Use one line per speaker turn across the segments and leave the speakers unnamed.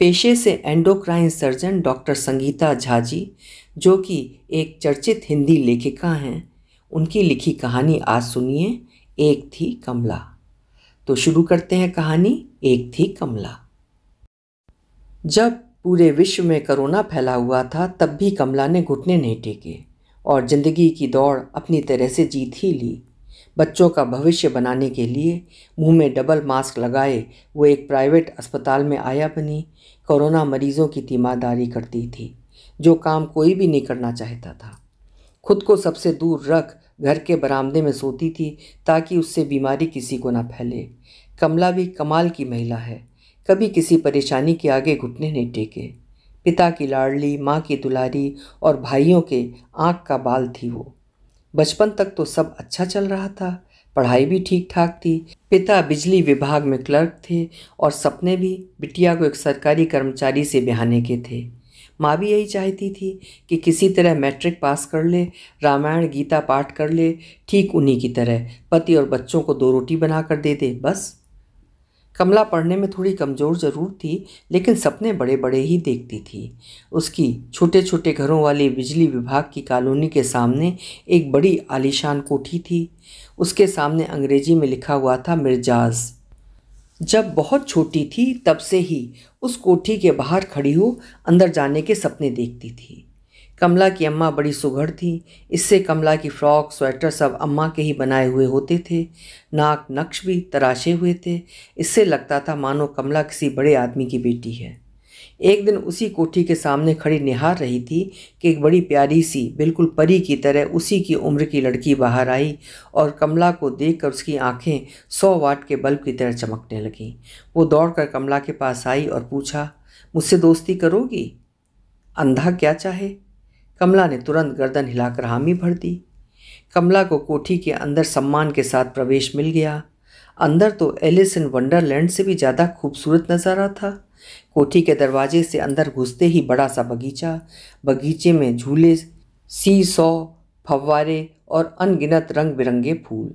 पेशे से endocrine surgeon doctor Sangeeta Jha ji जो कि एक चर्चित हिंदी लेखिका हैं उनकी लिखी कहानी आज सुनिए एक थी कमला तो शुरू करते हैं कहानी एक थी कमला जब पूरे विश्व में कोरोना फैला हुआ था तब भी कमला ने घुटने नहीं टेके और ज़िंदगी की दौड़ अपनी तरह से जीत ही ली बच्चों का भविष्य बनाने के लिए मुंह में डबल मास्क लगाए वो एक प्राइवेट अस्पताल में आया बनी कोरोना मरीजों की तीमारदारी करती थी जो काम कोई भी नहीं करना चाहता था खुद को सबसे दूर रख घर के बरामदे में सोती थी ताकि उससे बीमारी किसी को ना फैले कमला भी कमाल की महिला है कभी किसी परेशानी के आगे घुटने नहीं टेके पिता की लाडली माँ की दुलारी और भाइयों के आँख का बाल थी वो बचपन तक तो सब अच्छा चल रहा था पढ़ाई भी ठीक ठाक थी पिता बिजली विभाग में क्लर्क थे और सपने भी बिटिया को एक सरकारी कर्मचारी से बिहाने के थे माँ भी यही चाहती थी कि किसी तरह मैट्रिक पास कर ले रामायण गीता पाठ कर ले ठीक उन्हीं की तरह पति और बच्चों को दो रोटी बना कर दे दे बस कमला पढ़ने में थोड़ी कमज़ोर ज़रूर थी लेकिन सपने बड़े बड़े ही देखती थी उसकी छोटे छोटे घरों वाली बिजली विभाग की कॉलोनी के सामने एक बड़ी आलीशान कोठी थी उसके सामने अंग्रेजी में लिखा हुआ था मिर्जाज जब बहुत छोटी थी तब से ही उस कोठी के बाहर खड़ी हो अंदर जाने के सपने देखती थी कमला की अम्मा बड़ी सुघड़ थी इससे कमला की फ़्रॉक स्वेटर सब अम्मा के ही बनाए हुए होते थे नाक नक्श भी तराशे हुए थे इससे लगता था मानो कमला किसी बड़े आदमी की बेटी है एक दिन उसी कोठी के सामने खड़ी निहार रही थी कि एक बड़ी प्यारी सी बिल्कुल परी की तरह उसी की उम्र की लड़की बाहर आई और कमला को देखकर उसकी आंखें सौ वाट के बल्ब की तरह चमकने लगीं वो दौड़कर कमला के पास आई और पूछा मुझसे दोस्ती करोगी अंधा क्या चाहे कमला ने तुरंत गर्दन हिलाकर हामी भर दी कमला को कोठी के अंदर सम्मान के साथ प्रवेश मिल गया अंदर तो एलिस इन वंडरलैंड से भी ज़्यादा खूबसूरत नज़ारा था कोठी के दरवाजे से अंदर घुसते ही बड़ा सा बगीचा बगीचे में झूले सी सौ फव्वारे और अनगिनत रंग बिरंगे फूल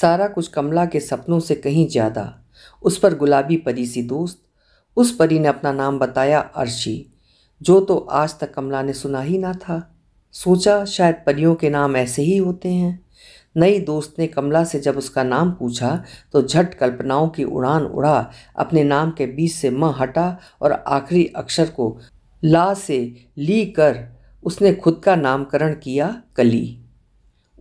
सारा कुछ कमला के सपनों से कहीं ज़्यादा उस पर गुलाबी परी सी दोस्त उस परी ने अपना नाम बताया अर्शी जो तो आज तक कमला ने सुना ही ना था सोचा शायद परियों के नाम ऐसे ही होते हैं नई दोस्त ने कमला से जब उसका नाम पूछा तो झट कल्पनाओं की उड़ान उड़ा अपने नाम के बीच से म हटा और आखिरी अक्षर को ला से ली कर उसने खुद का नामकरण किया कली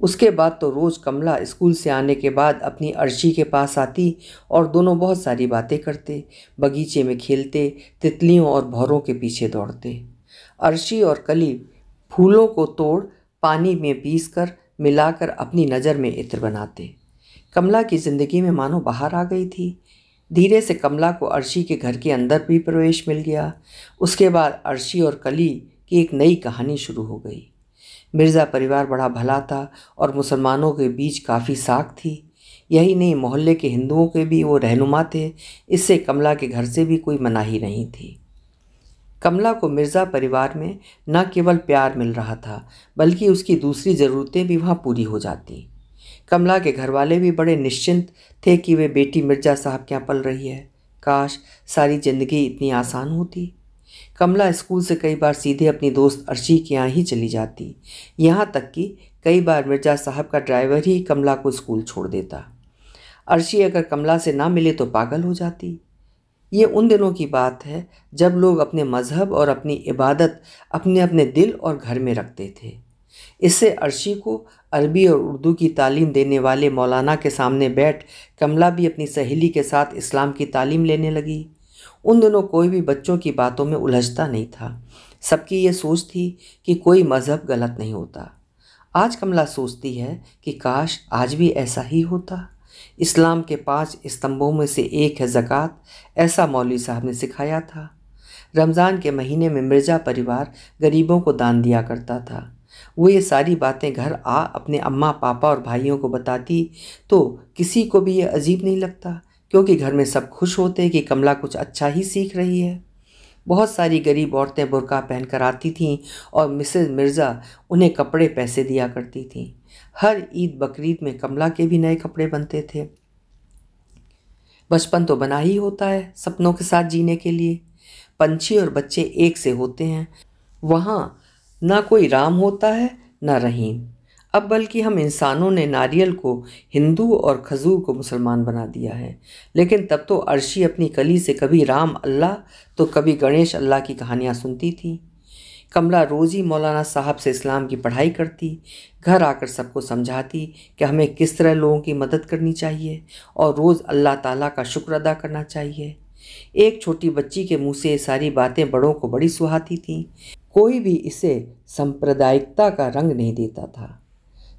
उसके बाद तो रोज़ कमला स्कूल से आने के बाद अपनी अर्शी के पास आती और दोनों बहुत सारी बातें करते बगीचे में खेलते तितलियों और भौरों के पीछे दौड़ते अर्शी और कली फूलों को तोड़ पानी में पीस कर मिलाकर अपनी नज़र में इत्र बनाते कमला की ज़िंदगी में मानो बाहर आ गई थी धीरे से कमला को अर्शी के घर के अंदर भी प्रवेश मिल गया उसके बाद अर्शी और कली की एक नई कहानी शुरू हो गई मिर्ज़ा परिवार बड़ा भला था और मुसलमानों के बीच काफ़ी साख थी यही नहीं मोहल्ले के हिंदुओं के भी वो रहनुमा थे इससे कमला के घर से भी कोई मनाही नहीं थी कमला को मिर्ज़ा परिवार में न केवल प्यार मिल रहा था बल्कि उसकी दूसरी ज़रूरतें भी वहाँ पूरी हो जाती कमला के घर वाले भी बड़े निश्चिंत थे कि वे बेटी मिर्ज़ा साहब क्या पल रही है काश सारी ज़िंदगी इतनी आसान होती कमला स्कूल से कई बार सीधे अपनी दोस्त अर्शी के यहाँ ही चली जाती यहाँ तक कि कई बार मिर्जा साहब का ड्राइवर ही कमला को स्कूल छोड़ देता अर्शी अगर कमला से ना मिले तो पागल हो जाती ये उन दिनों की बात है जब लोग अपने मज़हब और अपनी इबादत अपने अपने दिल और घर में रखते थे इससे अर्शी को अरबी और उर्दू की तालीम देने वाले मौलाना के सामने बैठ कमला भी अपनी सहेली के साथ इस्लाम की तालीम लेने लगी उन दिनों कोई भी बच्चों की बातों में उलझता नहीं था सबकी ये सोच थी कि कोई मज़हब गलत नहीं होता आज कमला सोचती है कि काश आज भी ऐसा ही होता इस्लाम के पांच स्तंभों में से एक है ज़क़़त ऐसा मौलवी साहब ने सिखाया था रमज़ान के महीने में मिर्ज़ा परिवार गरीबों को दान दिया करता था वो ये सारी बातें घर आ अपने अम्मा पापा और भाइयों को बताती तो किसी को भी ये अजीब नहीं लगता क्योंकि घर में सब खुश होते कि कमला कुछ अच्छा ही सीख रही है बहुत सारी गरीब औरतें बुरका पहनकर आती थीं और मिसेज मिर्ज़ा उन्हें कपड़े पैसे दिया करती थीं हर ईद बकरीद में कमला के भी नए कपड़े बनते थे बचपन तो बना ही होता है सपनों के साथ जीने के लिए पंछी और बच्चे एक से होते हैं वहाँ ना कोई राम होता है ना रहीम अब बल्कि हम इंसानों ने नारियल को हिंदू और खजूर को मुसलमान बना दिया है लेकिन तब तो अर्शी अपनी कली से कभी राम अल्लाह तो कभी गणेश अल्लाह की कहानियाँ सुनती थी कमला रोज़ ही मौलाना साहब से इस्लाम की पढ़ाई करती घर आकर सबको समझाती कि हमें किस तरह लोगों की मदद करनी चाहिए और रोज़ अल्लाह ताला का शुक्र अदा करना चाहिए एक छोटी बच्ची के मुंह से सारी बातें बड़ों को बड़ी सुहाती थीं कोई भी इसे सांप्रदायिकता का रंग नहीं देता था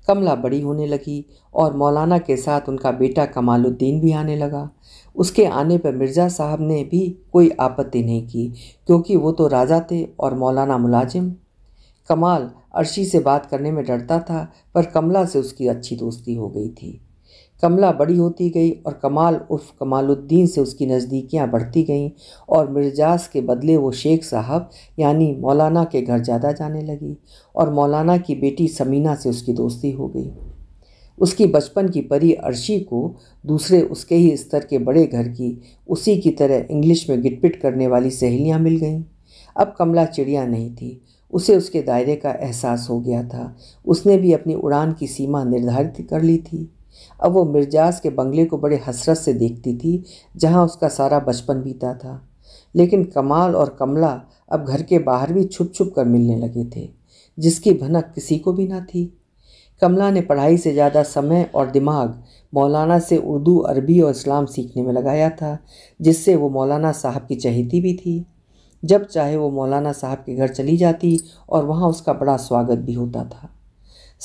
कमला बड़ी होने लगी और मौलाना के साथ उनका बेटा कमालुद्दीन भी आने लगा उसके आने पर मिर्ज़ा साहब ने भी कोई आपत्ति नहीं की क्योंकि वो तो राजा थे और मौलाना मुलाजिम कमाल अर्शी से बात करने में डरता था पर कमला से उसकी अच्छी दोस्ती हो गई थी कमला बड़ी होती गई और कमाल उर्फ कमालुद्दीन से उसकी नज़दीकियाँ बढ़ती गईं और मिर्जाज के बदले वो शेख साहब यानी मौलाना के घर ज़्यादा जाने लगी और मौलाना की बेटी समीना से उसकी दोस्ती हो गई उसकी बचपन की परी अर्शी को दूसरे उसके ही स्तर के बड़े घर की उसी की तरह इंग्लिश में गिटपिट करने वाली सहेलियाँ मिल गईं अब कमला चिड़िया नहीं थी उसे उसके दायरे का एहसास हो गया था उसने भी अपनी उड़ान की सीमा निर्धारित कर ली थी अब वो मिर्जाज के बंगले को बड़े हसरत से देखती थी जहाँ उसका सारा बचपन बीता था लेकिन कमाल और कमला अब घर के बाहर भी छुप छुप कर मिलने लगे थे जिसकी भनक किसी को भी ना थी कमला ने पढ़ाई से ज़्यादा समय और दिमाग मौलाना से उर्दू अरबी और इस्लाम सीखने में लगाया था जिससे वो मौलाना साहब की चहेती भी थी जब चाहे वो मौलाना साहब के घर चली जाती और वहाँ उसका बड़ा स्वागत भी होता था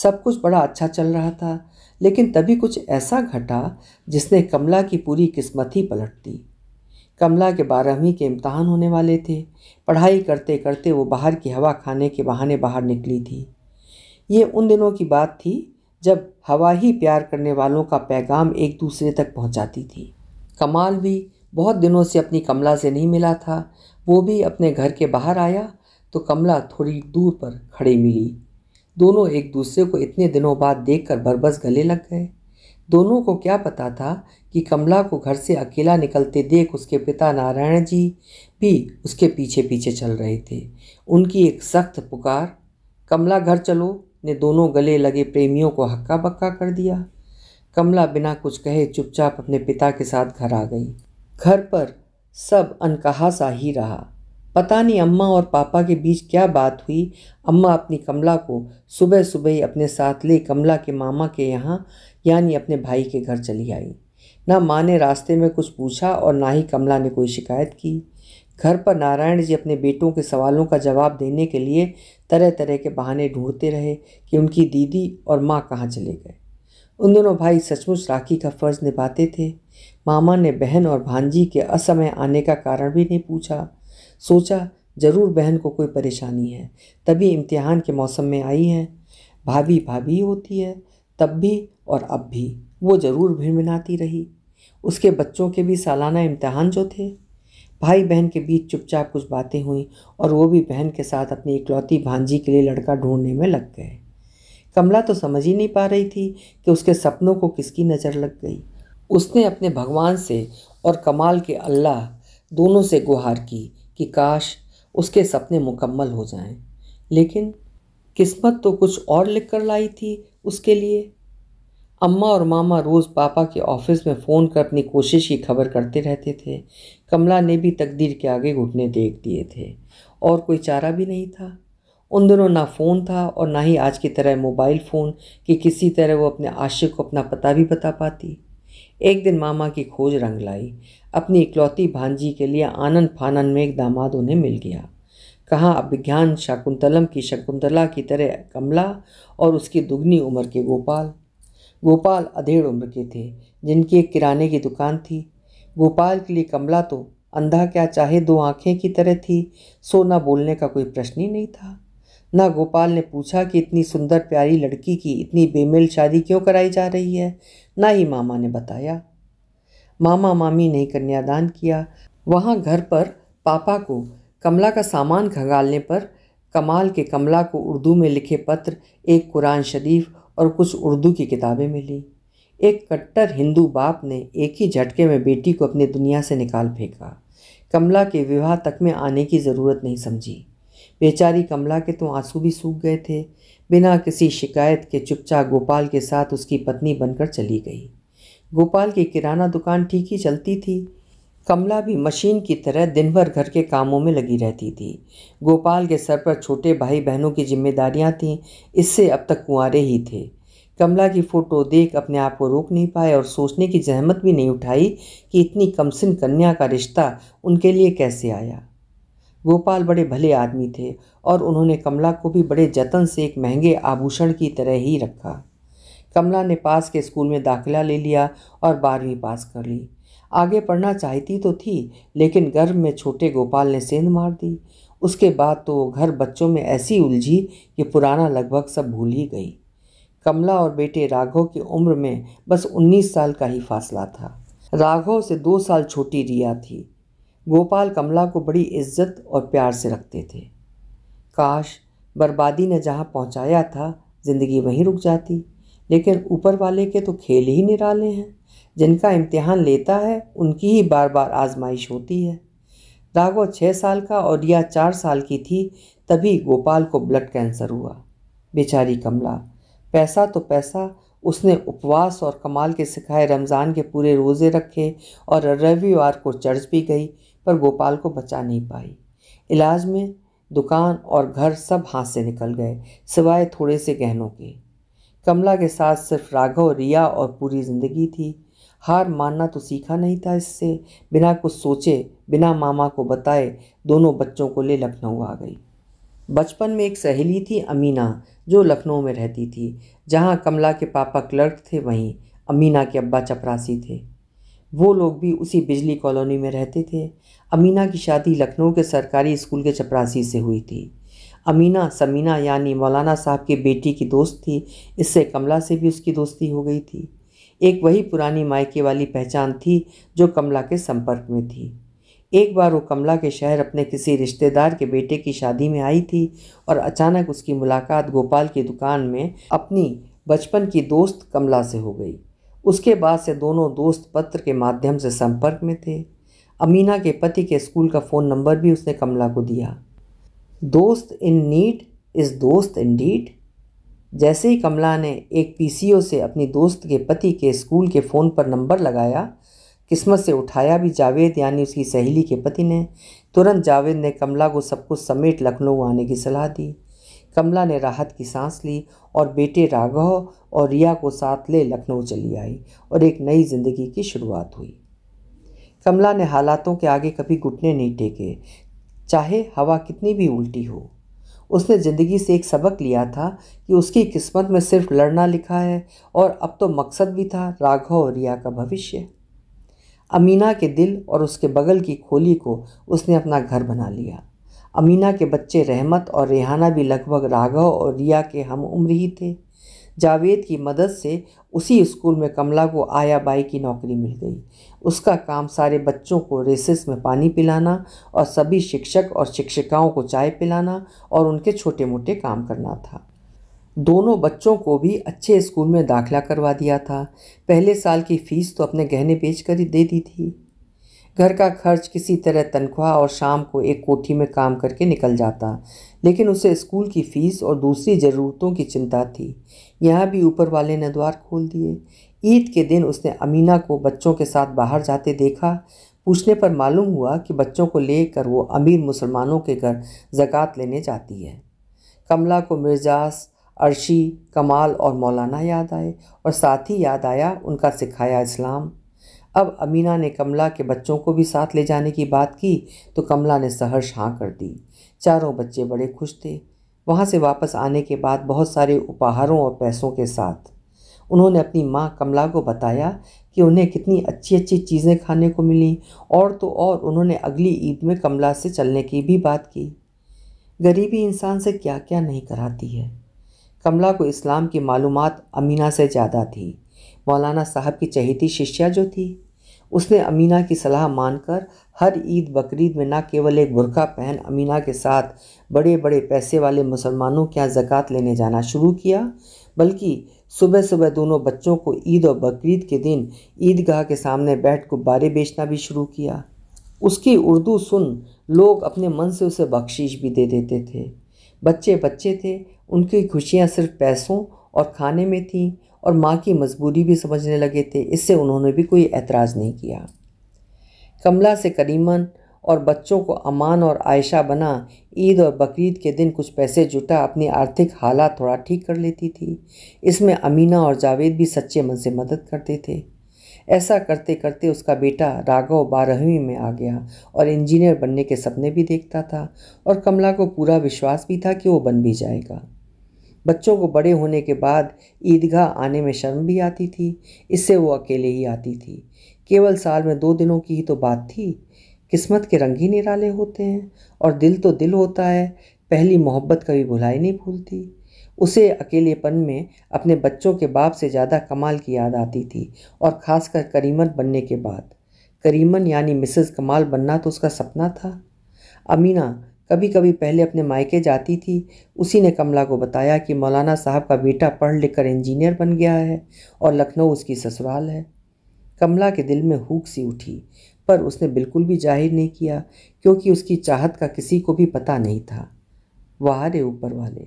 सब कुछ बड़ा अच्छा चल रहा था लेकिन तभी कुछ ऐसा घटा जिसने कमला की पूरी किस्मत ही पलट दी कमला के बारहवीं के इम्तहान होने वाले थे पढ़ाई करते करते वो बाहर की हवा खाने के बहाने बाहर निकली थी ये उन दिनों की बात थी जब हवा ही प्यार करने वालों का पैगाम एक दूसरे तक पहुंचाती थी कमाल भी बहुत दिनों से अपनी कमला से नहीं मिला था वो भी अपने घर के बाहर आया तो कमला थोड़ी दूर पर खड़ी मिली दोनों एक दूसरे को इतने दिनों बाद देखकर बरबस गले लग गए दोनों को क्या पता था कि कमला को घर से अकेला निकलते देख उसके पिता नारायण जी भी उसके पीछे पीछे चल रहे थे उनकी एक सख्त पुकार कमला घर चलो ने दोनों गले लगे प्रेमियों को हक्का बक्का कर दिया कमला बिना कुछ कहे चुपचाप अपने पिता के साथ घर आ गई घर पर सब अनकहा सा ही रहा पता नहीं अम्मा और पापा के बीच क्या बात हुई अम्मा अपनी कमला को सुबह सुबह ही अपने साथ ले कमला के मामा के यहाँ यानी अपने भाई के घर चली आई ना माँ ने रास्ते में कुछ पूछा और ना ही कमला ने कोई शिकायत की घर पर नारायण जी अपने बेटों के सवालों का जवाब देने के लिए तरह तरह के बहाने ढूंढते रहे कि उनकी दीदी और माँ कहाँ चले गए उन दोनों भाई सचमुच राखी का फ़र्ज़ निभाते थे मामा ने बहन और भांजी के असमय आने का कारण भी नहीं पूछा सोचा ज़रूर बहन को कोई परेशानी है तभी इम्तिहान के मौसम में आई है भाभी भाभी होती है तब भी और अब भी वो ज़रूर भिड़भिड़ाती रही उसके बच्चों के भी सालाना इम्तहान जो थे भाई बहन के बीच चुपचाप कुछ बातें हुईं और वो भी बहन के साथ अपनी इकलौती भांजी के लिए लड़का ढूंढने में लग गए कमला तो समझ ही नहीं पा रही थी कि उसके सपनों को किसकी नज़र लग गई उसने अपने भगवान से और कमाल के अल्लाह दोनों से गुहार की कि काश उसके सपने मुकम्मल हो जाएं लेकिन किस्मत तो कुछ और लिख कर लाई थी उसके लिए अम्मा और मामा रोज़ पापा के ऑफिस में फ़ोन कर अपनी कोशिश की खबर करते रहते थे कमला ने भी तकदीर के आगे घुटने देख दिए थे और कोई चारा भी नहीं था उन दिनों ना फ़ोन था और ना ही आज की तरह मोबाइल फ़ोन कि किसी तरह वो अपने आशिक को अपना पता भी बता पाती एक दिन मामा की खोज रंग लाई अपनी इकलौती भांजी के लिए आनंद फानन में एक दामाद उन्हें मिल गया कहाँ अभिज्ञान शाकुंतलम की शकुंतला की तरह कमला और उसकी दुगनी उम्र के गोपाल गोपाल अधेड़ उम्र के थे जिनकी एक किराने की दुकान थी गोपाल के लिए कमला तो अंधा क्या चाहे दो आँखें की तरह थी सोना बोलने का कोई प्रश्न ही नहीं था ना गोपाल ने पूछा कि इतनी सुंदर प्यारी लड़की की इतनी बेमेल शादी क्यों कराई जा रही है ना ही मामा ने बताया मामा मामी ने कन्यादान किया वहाँ घर पर पापा को कमला का सामान खंगालने पर कमाल के कमला को उर्दू में लिखे पत्र एक कुरान शरीफ और कुछ उर्दू की किताबें मिली एक कट्टर हिंदू बाप ने एक ही झटके में बेटी को अपनी दुनिया से निकाल फेंका कमला के विवाह तक में आने की ज़रूरत नहीं समझी बेचारी कमला के तो आंसू भी सूख गए थे बिना किसी शिकायत के चुपचाप गोपाल के साथ उसकी पत्नी बनकर चली गई गोपाल की किराना दुकान ठीक ही चलती थी कमला भी मशीन की तरह दिन भर घर के कामों में लगी रहती थी गोपाल के सर पर छोटे भाई बहनों की जिम्मेदारियां थीं इससे अब तक कुंवारे ही थे कमला की फ़ोटो देख अपने आप को रोक नहीं पाए और सोचने की जहमत भी नहीं उठाई कि इतनी कमसिन कन्या का रिश्ता उनके लिए कैसे आया गोपाल बड़े भले आदमी थे और उन्होंने कमला को भी बड़े जतन से एक महंगे आभूषण की तरह ही रखा कमला ने पास के स्कूल में दाखिला ले लिया और बारहवीं पास कर ली आगे पढ़ना चाहती तो थी लेकिन गर्भ में छोटे गोपाल ने सेंध मार दी उसके बाद तो वो घर बच्चों में ऐसी उलझी कि पुराना लगभग सब भूल ही गई कमला और बेटे राघव की उम्र में बस 19 साल का ही फासला था राघव से दो साल छोटी रिया थी गोपाल कमला को बड़ी इज्जत और प्यार से रखते थे काश बर्बादी ने जहाँ पहुँचाया था ज़िंदगी वहीं रुक जाती लेकिन ऊपर वाले के तो खेल ही निराले हैं जिनका इम्तिहान लेता है उनकी ही बार बार आजमाइश होती है राघव छः साल का और रिया चार साल की थी तभी गोपाल को ब्लड कैंसर हुआ बेचारी कमला पैसा तो पैसा उसने उपवास और कमाल के सिखाए रमज़ान के पूरे रोज़े रखे और रविवार को चर्च भी गई पर गोपाल को बचा नहीं पाई इलाज में दुकान और घर सब हाथ से निकल गए सिवाय थोड़े से गहनों के कमला के साथ सिर्फ राघव रिया और पूरी जिंदगी थी हार मानना तो सीखा नहीं था इससे बिना कुछ सोचे बिना मामा को बताए दोनों बच्चों को ले लखनऊ आ गई बचपन में एक सहेली थी अमीना जो लखनऊ में रहती थी जहाँ कमला के पापा क्लर्क थे वहीं अमीना के अब्बा चपरासी थे वो लोग भी उसी बिजली कॉलोनी में रहते थे अमीना की शादी लखनऊ के सरकारी स्कूल के चपरासी से हुई थी अमीना समीना यानी मौलाना साहब की बेटी की दोस्त थी इससे कमला से भी उसकी दोस्ती हो गई थी एक वही पुरानी मायके वाली पहचान थी जो कमला के संपर्क में थी एक बार वो कमला के शहर अपने किसी रिश्तेदार के बेटे की शादी में आई थी और अचानक उसकी मुलाकात गोपाल की दुकान में अपनी बचपन की दोस्त कमला से हो गई उसके बाद से दोनों दोस्त पत्र के माध्यम से संपर्क में थे अमीना के पति के स्कूल का फ़ोन नंबर भी उसने कमला को दिया दोस्त इन नीड इज़ दोस्त इन डीड जैसे ही कमला ने एक पीसीओ से अपनी दोस्त के पति के स्कूल के फ़ोन पर नंबर लगाया किस्मत से उठाया भी जावेद यानी उसकी सहेली के पति ने तुरंत जावेद ने कमला को सब कुछ समेट लखनऊ आने की सलाह दी कमला ने राहत की सांस ली और बेटे राघव और रिया को साथ ले लखनऊ चली आई और एक नई जिंदगी की शुरुआत हुई कमला ने हालातों के आगे कभी घुटने नहीं टेके चाहे हवा कितनी भी उल्टी हो उसने ज़िंदगी से एक सबक लिया था कि उसकी किस्मत में सिर्फ लड़ना लिखा है और अब तो मकसद भी था राघव और रिया का भविष्य अमीना के दिल और उसके बगल की खोली को उसने अपना घर बना लिया अमीना के बच्चे रहमत और रेहाना भी लगभग राघव और रिया के हम उम्र ही थे जावेद की मदद से उसी स्कूल में कमला को आया बाई की नौकरी मिल गई उसका काम सारे बच्चों को रेसेस में पानी पिलाना और सभी शिक्षक और शिक्षिकाओं को चाय पिलाना और उनके छोटे मोटे काम करना था दोनों बच्चों को भी अच्छे स्कूल में दाखिला करवा दिया था पहले साल की फ़ीस तो अपने गहने बेच कर ही दे दी थी घर का खर्च किसी तरह तनख्वाह और शाम को एक कोठी में काम करके निकल जाता लेकिन उसे स्कूल की फ़ीस और दूसरी ज़रूरतों की चिंता थी यहाँ भी ऊपर वाले ने द्वार खोल दिए ईद के दिन उसने अमीना को बच्चों के साथ बाहर जाते देखा पूछने पर मालूम हुआ कि बच्चों को लेकर वो अमीर मुसलमानों के घर ज़क़़त लेने जाती है कमला को मिर्जास अर्शी कमाल और मौलाना याद आए और साथ ही याद आया उनका सिखाया इस्लाम अब अमीना ने कमला के बच्चों को भी साथ ले जाने की बात की तो कमला ने सहर्ष हाँ कर दी चारों बच्चे बड़े खुश थे वहाँ से वापस आने के बाद बहुत सारे उपहारों और पैसों के साथ उन्होंने अपनी माँ कमला को बताया कि उन्हें कितनी अच्छी अच्छी चीज़ें खाने को मिली और तो और उन्होंने अगली ईद में कमला से चलने की भी बात की गरीबी इंसान से क्या क्या नहीं कराती है कमला को इस्लाम की मालूमात अमीना से ज़्यादा थी मौलाना साहब की चहेती शिष्या जो थी उसने अमीना की सलाह मानकर हर ईद बकरीद में न केवल एक बुरका पहन अमीना के साथ बड़े बड़े पैसे वाले मुसलमानों के यहाँ ज़क़़त लेने जाना शुरू किया बल्कि सुबह सुबह दोनों बच्चों को ईद और बकरीद के दिन ईदगाह के सामने बैठ गुब्बारे बेचना भी शुरू किया उसकी उर्दू सुन लोग अपने मन से उसे बख्शीश भी दे देते थे बच्चे बच्चे थे उनकी खुशियाँ सिर्फ पैसों और खाने में थी और माँ की मजबूरी भी समझने लगे थे इससे उन्होंने भी कोई एतराज़ नहीं किया कमला से करीमन और बच्चों को अमान और आयशा बना ईद और बकरीद के दिन कुछ पैसे जुटा अपनी आर्थिक हालात थोड़ा ठीक कर लेती थी इसमें अमीना और जावेद भी सच्चे मन से मदद करते थे ऐसा करते करते उसका बेटा राघव बारहवीं में आ गया और इंजीनियर बनने के सपने भी देखता था और कमला को पूरा विश्वास भी था कि वो बन भी जाएगा बच्चों को बड़े होने के बाद ईदगाह आने में शर्म भी आती थी इससे वो अकेले ही आती थी केवल साल में दो दिनों की ही तो बात थी किस्मत के रंग ही निराले होते हैं और दिल तो दिल होता है पहली मोहब्बत कभी भुलाई नहीं भूलती उसे अकेलेपन में अपने बच्चों के बाप से ज़्यादा कमाल की याद आती थी और ख़ासकर करीमन बनने के बाद करीमन यानी मिसेस कमाल बनना तो उसका सपना था अमीना कभी कभी पहले अपने मायके जाती थी उसी ने कमला को बताया कि मौलाना साहब का बेटा पढ़ लिख कर इंजीनियर बन गया है और लखनऊ उसकी ससुराल है कमला के दिल में हुक सी उठी पर उसने बिल्कुल भी जाहिर नहीं किया क्योंकि उसकी चाहत का किसी को भी पता नहीं था वाह रे ऊपर वाले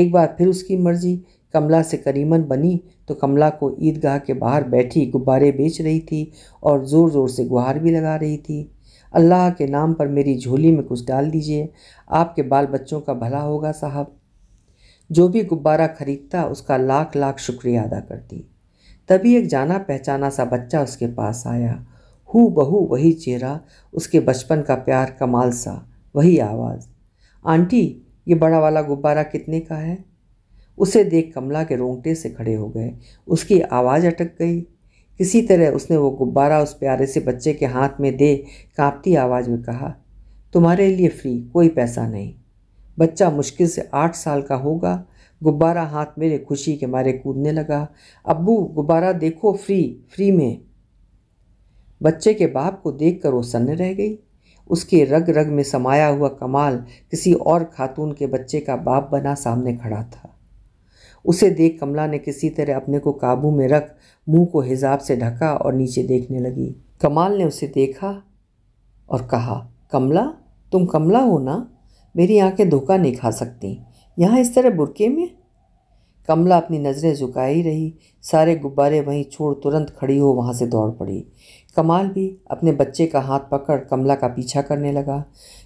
एक बार फिर उसकी मर्जी कमला से करीमन बनी तो कमला को ईदगाह के बाहर बैठी गुब्बारे बेच रही थी और ज़ोर ज़ोर से गुहार भी लगा रही थी अल्लाह के नाम पर मेरी झोली में कुछ डाल दीजिए आपके बाल बच्चों का भला होगा साहब जो भी गुब्बारा खरीदता उसका लाख लाख शुक्रिया अदा करती तभी एक जाना पहचाना सा बच्चा उसके पास आया हु बहू वही चेहरा उसके बचपन का प्यार कमाल सा वही आवाज़ आंटी ये बड़ा वाला गुब्बारा कितने का है उसे देख कमला के रोंगटे से खड़े हो गए उसकी आवाज़ अटक गई किसी तरह उसने वो गुब्बारा उस प्यारे से बच्चे के हाथ में दे कांपती आवाज़ में कहा तुम्हारे लिए फ्री कोई पैसा नहीं बच्चा मुश्किल से आठ साल का होगा गुब्बारा हाथ मेरे खुशी के मारे कूदने लगा अब्बू गुब्बारा देखो फ्री फ्री में बच्चे के बाप को देख कर वो सन्न रह गई उसके रग रग में समाया हुआ कमाल किसी और खातून के बच्चे का बाप बना सामने खड़ा था उसे देख कमला ने किसी तरह अपने को काबू में रख मुंह को हिजाब से ढका और नीचे देखने लगी कमाल ने उसे देखा और कहा कमला तुम कमला हो ना मेरी आंखें धोखा नहीं खा सकती यहाँ इस तरह बुरके में कमला अपनी नज़रें झुकाई रही सारे गुब्बारे वहीं छोड़ तुरंत खड़ी हो वहाँ से दौड़ पड़ी कमाल भी अपने बच्चे का हाथ पकड़ कमला का पीछा करने लगा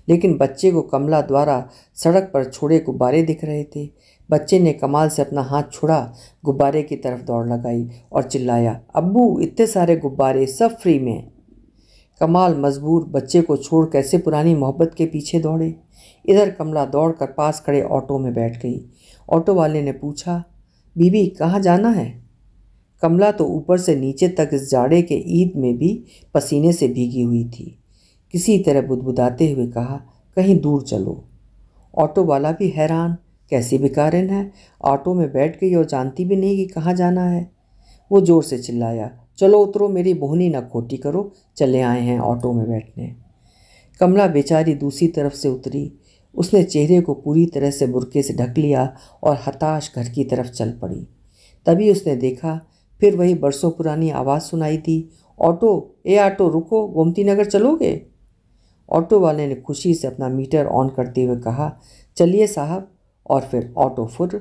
लेकिन बच्चे को कमला द्वारा सड़क पर छोड़े गुब्बारे दिख रहे थे बच्चे ने कमाल से अपना हाथ छुड़ा गुब्बारे की तरफ दौड़ लगाई और चिल्लाया अब्बू इतने सारे गुब्बारे सब फ्री में कमाल मजबूर बच्चे को छोड़ कैसे पुरानी मोहब्बत के पीछे दौड़े इधर कमला दौड़ कर पास खड़े ऑटो में बैठ गई ऑटो वाले ने पूछा बीबी कहाँ जाना है कमला तो ऊपर से नीचे तक इस जाड़े के ईद में भी पसीने से भीगी हुई थी किसी तरह बुदबुदाते हुए कहा कहीं दूर चलो ऑटो वाला भी हैरान कैसी भिकारिन है ऑटो में बैठ गई और जानती भी नहीं कि कहाँ जाना है वो ज़ोर से चिल्लाया चलो उतरो मेरी बोहनी ना खोटी करो चले आए हैं ऑटो में बैठने कमला बेचारी दूसरी तरफ से उतरी उसने चेहरे को पूरी तरह से बुरके से ढक लिया और हताश घर की तरफ चल पड़ी तभी उसने देखा फिर वही बरसों पुरानी आवाज़ सुनाई थी ऑटो ए ऑटो रुको गोमती नगर चलोगे ऑटो वाले ने खुशी से अपना मीटर ऑन करते हुए कहा चलिए साहब और फिर ऑटो फुर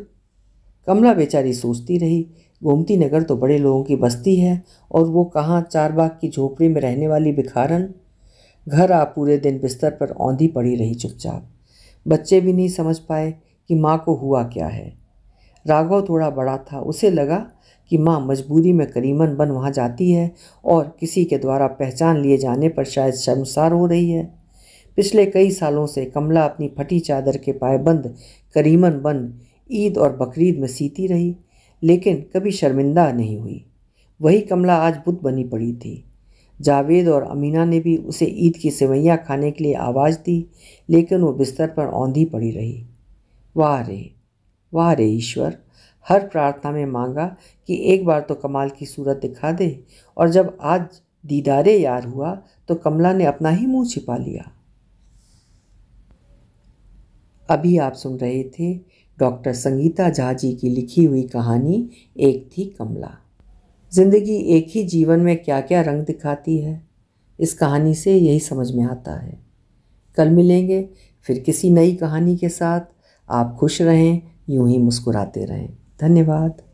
कमला बेचारी सोचती रही गोमती नगर तो बड़े लोगों की बस्ती है और वो कहाँ चारबाग की झोपड़ी में रहने वाली भिखारन घर आ पूरे दिन बिस्तर पर औंधी पड़ी रही चुपचाप बच्चे भी नहीं समझ पाए कि माँ को हुआ क्या है राघव थोड़ा बड़ा था उसे लगा कि माँ मजबूरी में करीमन बन वहाँ जाती है और किसी के द्वारा पहचान लिए जाने पर शायद शर्मसार हो रही है पिछले कई सालों से कमला अपनी फटी चादर के पायबंद करीमन बन ईद और बकरीद में सीती रही लेकिन कभी शर्मिंदा नहीं हुई वही कमला आज बुत बनी पड़ी थी जावेद और अमीना ने भी उसे ईद की सेवैयाँ खाने के लिए आवाज़ दी लेकिन वो बिस्तर पर औंधी पड़ी रही वाह रे वाह रे ईश्वर हर प्रार्थना में मांगा कि एक बार तो कमाल की सूरत दिखा दे और जब आज दीदारे यार हुआ तो कमला ने अपना ही मुंह छिपा लिया अभी आप सुन रहे थे डॉक्टर संगीता झा जी की लिखी हुई कहानी एक थी कमला जिंदगी एक ही जीवन में क्या क्या रंग दिखाती है इस कहानी से यही समझ में आता है कल मिलेंगे फिर किसी नई कहानी के साथ आप खुश रहें यूं ही मुस्कुराते रहें धन्यवाद